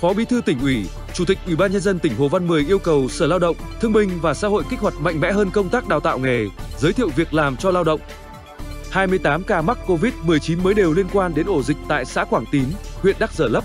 Phó Bí thư tỉnh ủy, Chủ tịch Ủy ban nhân dân tỉnh Hồ Văn Mười yêu cầu Sở Lao động, Thương binh và Xã hội kích hoạt mạnh mẽ hơn công tác đào tạo nghề, giới thiệu việc làm cho lao động. 28 ca mắc Covid-19 mới đều liên quan đến ổ dịch tại xã Quảng Tín, huyện Đắc Giờ Lấp.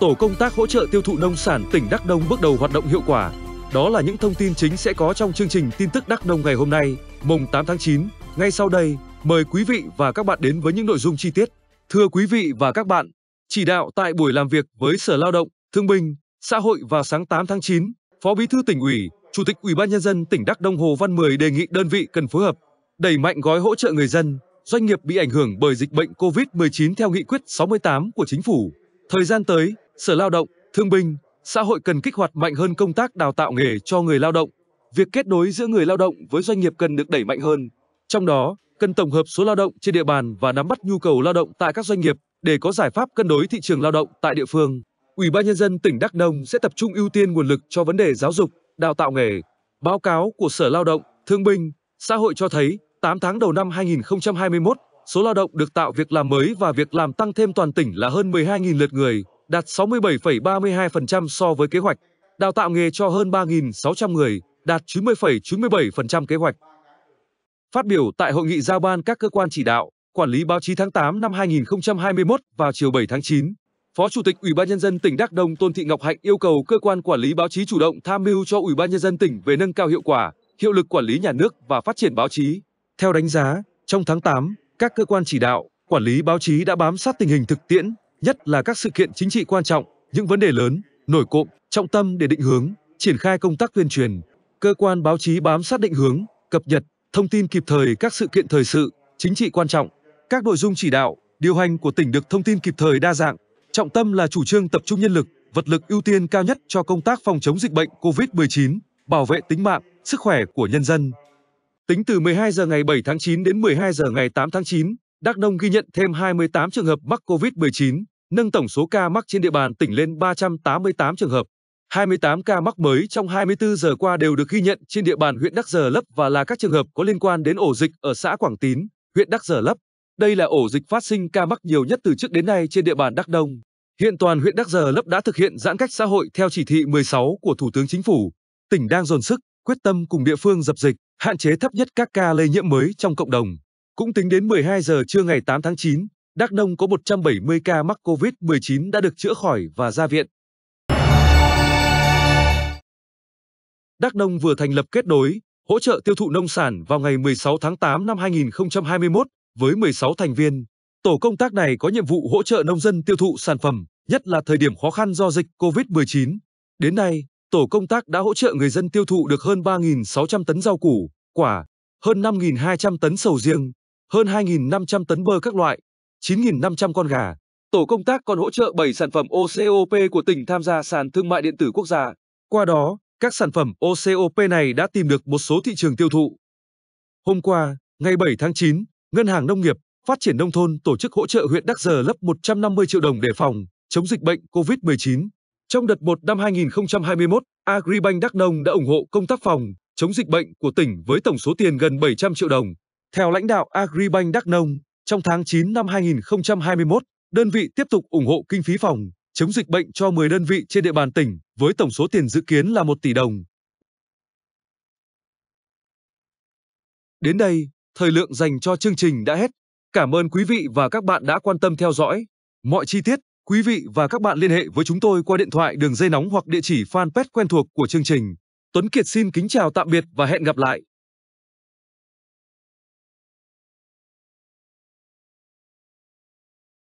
Tổ công tác hỗ trợ tiêu thụ nông sản tỉnh Đắk Nông bước đầu hoạt động hiệu quả. Đó là những thông tin chính sẽ có trong chương trình tin tức Đắk Nông ngày hôm nay, mùng 8 tháng 9. Ngay sau đây, mời quý vị và các bạn đến với những nội dung chi tiết. Thưa quý vị và các bạn, chỉ đạo tại buổi làm việc với Sở Lao động, Thương binh, Xã hội vào sáng 8 tháng 9, Phó Bí thư tỉnh ủy, Chủ tịch Ủy ban nhân dân tỉnh Đắk Đông Hồ Văn Mười đề nghị đơn vị cần phối hợp đẩy mạnh gói hỗ trợ người dân, doanh nghiệp bị ảnh hưởng bởi dịch bệnh COVID-19 theo nghị quyết 68 của chính phủ. Thời gian tới, Sở Lao động, Thương binh, Xã hội cần kích hoạt mạnh hơn công tác đào tạo nghề cho người lao động. Việc kết nối giữa người lao động với doanh nghiệp cần được đẩy mạnh hơn. Trong đó, cần tổng hợp số lao động trên địa bàn và nắm bắt nhu cầu lao động tại các doanh nghiệp để có giải pháp cân đối thị trường lao động tại địa phương. Ủy ban nhân dân tỉnh Đắk Nông sẽ tập trung ưu tiên nguồn lực cho vấn đề giáo dục, đào tạo nghề. Báo cáo của Sở Lao động, Thương binh, Xã hội cho thấy 8 tháng đầu năm 2021, số lao động được tạo việc làm mới và việc làm tăng thêm toàn tỉnh là hơn 12.000 lượt người, đạt 67,32% so với kế hoạch. Đào tạo nghề cho hơn 3.600 người, đạt 90,97% kế hoạch. Phát biểu tại hội nghị giao ban các cơ quan chỉ đạo, quản lý báo chí tháng 8 năm 2021 vào chiều 7 tháng 9, Phó Chủ tịch Ủy ban nhân dân tỉnh Đắk Nông Tôn Thị Ngọc Hạnh yêu cầu cơ quan quản lý báo chí chủ động tham mưu cho Ủy ban nhân dân tỉnh về nâng cao hiệu quả, hiệu lực quản lý nhà nước và phát triển báo chí. Theo đánh giá, trong tháng 8, các cơ quan chỉ đạo, quản lý báo chí đã bám sát tình hình thực tiễn, nhất là các sự kiện chính trị quan trọng, những vấn đề lớn, nổi cộm, trọng tâm để định hướng, triển khai công tác tuyên truyền. Cơ quan báo chí bám sát định hướng, cập nhật, thông tin kịp thời các sự kiện thời sự, chính trị quan trọng. Các nội dung chỉ đạo, điều hành của tỉnh được thông tin kịp thời đa dạng, trọng tâm là chủ trương tập trung nhân lực, vật lực ưu tiên cao nhất cho công tác phòng chống dịch bệnh COVID-19, bảo vệ tính mạng, sức khỏe của nhân dân. Tính từ 12 giờ ngày 7 tháng 9 đến 12 giờ ngày 8 tháng 9, Đắk Nông ghi nhận thêm 28 trường hợp mắc COVID-19, nâng tổng số ca mắc trên địa bàn tỉnh lên 388 trường hợp. 28 ca mắc mới trong 24 giờ qua đều được ghi nhận trên địa bàn huyện Đắc Giờ Lấp và là các trường hợp có liên quan đến ổ dịch ở xã Quảng Tín, huyện Đắc Giờ Lấp. Đây là ổ dịch phát sinh ca mắc nhiều nhất từ trước đến nay trên địa bàn Đắk Nông. Hiện toàn huyện Đắc Giờ Lấp đã thực hiện giãn cách xã hội theo chỉ thị 16 của Thủ tướng Chính phủ. Tỉnh đang dồn sức, quyết tâm cùng địa phương dập dịch, hạn chế thấp nhất các ca lây nhiễm mới trong cộng đồng. Cũng tính đến 12 giờ trưa ngày 8 tháng 9, Đắk Nông có 170 ca mắc COVID-19 đã được chữa khỏi và ra viện. Đắk Nông vừa thành lập kết nối, hỗ trợ tiêu thụ nông sản vào ngày 16 tháng 8 năm 2021 với 16 thành viên. Tổ công tác này có nhiệm vụ hỗ trợ nông dân tiêu thụ sản phẩm, nhất là thời điểm khó khăn do dịch COVID-19. Đến nay, tổ công tác đã hỗ trợ người dân tiêu thụ được hơn 3.600 tấn rau củ, quả, hơn 5.200 tấn sầu riêng, hơn 2.500 tấn bơ các loại, 9.500 con gà. Tổ công tác còn hỗ trợ 7 sản phẩm OCOP của tỉnh tham gia sàn thương mại điện tử quốc gia. Qua đó, các sản phẩm OCOP này đã tìm được một số thị trường tiêu thụ. Hôm qua, ngày 7 tháng 9, Ngân hàng Nông nghiệp, Phát triển Nông thôn tổ chức hỗ trợ huyện Đắc Giờ lấp 150 triệu đồng để phòng, chống dịch bệnh COVID-19. Trong đợt 1 năm 2021, Agribank Đắk Nông đã ủng hộ công tác phòng, chống dịch bệnh của tỉnh với tổng số tiền gần 700 triệu đồng. Theo lãnh đạo Agribank Đắk Nông, trong tháng 9 năm 2021, đơn vị tiếp tục ủng hộ kinh phí phòng, chống dịch bệnh cho 10 đơn vị trên địa bàn tỉnh với tổng số tiền dự kiến là 1 tỷ đồng. Đến đây, thời lượng dành cho chương trình đã hết. Cảm ơn quý vị và các bạn đã quan tâm theo dõi. Mọi chi tiết, quý vị và các bạn liên hệ với chúng tôi qua điện thoại đường dây nóng hoặc địa chỉ fanpage quen thuộc của chương trình. Tuấn Kiệt xin kính chào tạm biệt và hẹn gặp lại.